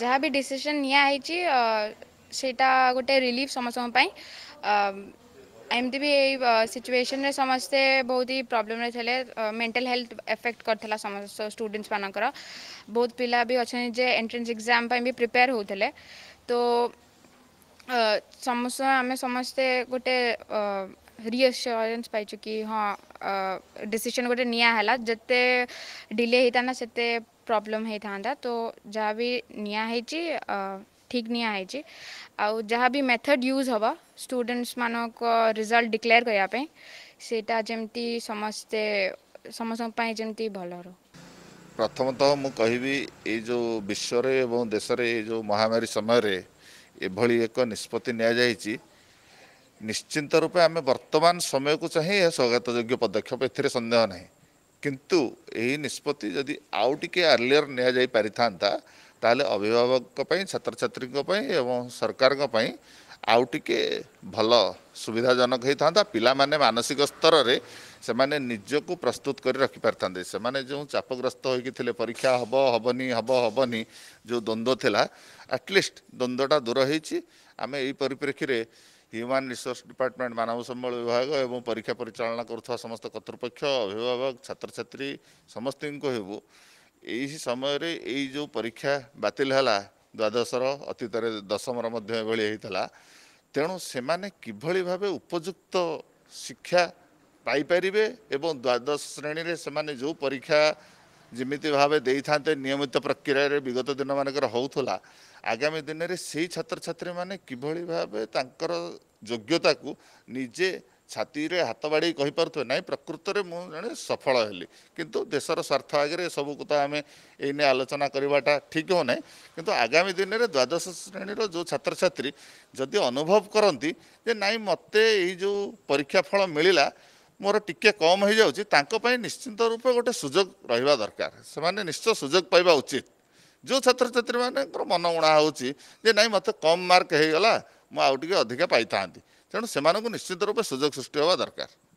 ଯାହା ବି ଡିସିସନ୍ ନିଆହେଇଛି ସେଇଟା ଗୋଟେ ରିଲିଫ୍ ସମସ୍ତଙ୍କ ପାଇଁ ଏମିତି ବି ଏଇ ସିଚୁଏସନ୍ରେ ସମସ୍ତେ ବହୁତ ହି ପ୍ରୋବ୍ଲେମ୍ରେ ଥିଲେ ମେଣ୍ଟାଲ ହେଲ୍ଥ ଏଫେକ୍ଟ କରିଥିଲା ସମସ୍ତ ଷ୍ଟୁଡେଣ୍ଟସ୍ମାନଙ୍କର ବହୁତ ପିଲା ବି ଅଛନ୍ତି ଯେ ଏଣ୍ଟ୍ରାନ୍ସ ଏକ୍ଜାମ୍ ପାଇଁ ବି ପ୍ରିପେୟାର ହେଉଥିଲେ ତ ସମସ୍ତ ଆମେ ସମସ୍ତେ ଗୋଟେ रिअस्योरेन्स पाई कि हाँ डिसीशन गोटे निला जिते डिले होता से प्रोब्लम होता तो जहाँ भी निहि ठीक निहि जहाँ भी मेथड यूज हम स्टूडेंट्स मान रिजल्ट डिक्लेयर करने सेटा जमती समस्ते समस्त भल रो प्रथमतः मुझे ये जो विश्व देश महामारी समय एक निष्पत्ति ନିଶ୍ଚିନ୍ତ ରୂପେ ଆମେ ବର୍ତ୍ତମାନ ସମୟକୁ ଚାହିଁ ଏହା ସ୍ୱାଗତଯୋଗ୍ୟ ପଦକ୍ଷେପ ଏଥିରେ ସନ୍ଦେହ ନାହିଁ କିନ୍ତୁ ଏହି ନିଷ୍ପତ୍ତି ଯଦି ଆଉ ଟିକିଏ ଆର୍ଲିୟର୍ ନିଆଯାଇ ପାରିଥାନ୍ତା ତାହେଲେ ଅଭିଭାବକଙ୍କ ପାଇଁ ଛାତ୍ରଛାତ୍ରୀଙ୍କ ପାଇଁ ଏବଂ ସରକାରଙ୍କ ପାଇଁ ଆଉ ଟିକିଏ ଭଲ ସୁବିଧାଜନକ ହେଇଥାନ୍ତା ପିଲାମାନେ ମାନସିକ ସ୍ତରରେ ସେମାନେ ନିଜକୁ ପ୍ରସ୍ତୁତ କରି ରଖିପାରିଥାନ୍ତେ ସେମାନେ ଯେଉଁ ଚାପଗ୍ରସ୍ତ ହୋଇକି ଥିଲେ ପରୀକ୍ଷା ହେବ ହେବନି ହେବ ହେବନି ଯେଉଁ ଦ୍ୱନ୍ଦ୍ୱ ଥିଲା ଆଟଲିଷ୍ଟ ଦ୍ୱନ୍ଦ୍ୱଟା ଦୂର ହେଇଛି ଆମେ ଏଇ ପରିପ୍ରେକ୍ଷୀରେ ହ୍ୟୁମାନ୍ ରିସୋର୍ସ ଡିପାର୍ଟମେଣ୍ଟ ମାନବ ସମ୍ବଳ ବିଭାଗ ଏବଂ ପରୀକ୍ଷା ପରିଚାଳନା କରୁଥିବା ସମସ୍ତ କର୍ତ୍ତୃପକ୍ଷ ଅଭିଭାବକ ଛାତ୍ରଛାତ୍ରୀ ସମସ୍ତଙ୍କୁ ହେବୁ ଏହି ସମୟରେ ଏଇ ଯେଉଁ ପରୀକ୍ଷା ବାତିଲ ହେଲା ଦ୍ୱାଦଶର ଅତୀତରେ ଦଶମର ମଧ୍ୟ ଏଭଳି ହେଇଥିଲା ତେଣୁ ସେମାନେ କିଭଳି ଭାବେ ଉପଯୁକ୍ତ ଶିକ୍ଷା ପାଇପାରିବେ ଏବଂ ଦ୍ୱାଦଶ ଶ୍ରେଣୀରେ ସେମାନେ ଯେଉଁ ପରୀକ୍ଷା ଯେମିତି ଭାବେ ଦେଇଥାନ୍ତେ ନିୟମିତ ପ୍ରକ୍ରିୟାରେ ବିଗତ ଦିନମାନଙ୍କରେ ହେଉଥିଲା ଆଗାମୀ ଦିନରେ ସେହି ଛାତ୍ରଛାତ୍ରୀମାନେ କିଭଳି ଭାବେ ତାଙ୍କର ଯୋଗ୍ୟତାକୁ ନିଜେ ଛାତିରେ ହାତ ବାଡ଼ି କହିପାରୁଥିବେ ନାହିଁ ପ୍ରକୃତରେ ମୁଁ ଜଣେ ସଫଳ ହେଲି କିନ୍ତୁ ଦେଶର ସ୍ୱାର୍ଥ ଆଗରେ ଏସବୁ କଥା ଆମେ ଏଇ ନେଇ ଆଲୋଚନା କରିବାଟା ଠିକ୍ ହେଉନାହିଁ କିନ୍ତୁ ଆଗାମୀ ଦିନରେ ଦ୍ୱାଦଶ ଶ୍ରେଣୀର ଯେଉଁ ଛାତ୍ରଛାତ୍ରୀ ଯଦି ଅନୁଭବ କରନ୍ତି ଯେ ନାହିଁ ମୋତେ ଏଇ ଯେଉଁ ପରୀକ୍ଷା ଫଳ ମିଳିଲା ମୋର ଟିକିଏ କମ୍ ହୋଇଯାଉଛି ତାଙ୍କ ପାଇଁ ନିଶ୍ଚିନ୍ତ ରୂପେ ଗୋଟେ ସୁଯୋଗ ରହିବା ଦରକାର ସେମାନେ ନିଶ୍ଚୟ ସୁଯୋଗ ପାଇବା ଉଚିତ ଯେଉଁ ଛାତ୍ରଛାତ୍ରୀମାନଙ୍କର ମନ ଉଣା ହେଉଛି ଯେ ନାହିଁ ମୋତେ କମ୍ ମାର୍କ ହୋଇଗଲା ମୁଁ ଆଉ ଟିକିଏ ଅଧିକା ପାଇଥାନ୍ତି ତେଣୁ ସେମାନଙ୍କୁ ନିଶ୍ଚିତ ରୂପେ ସୁଯୋଗ ସୃଷ୍ଟି ହେବା ଦରକାର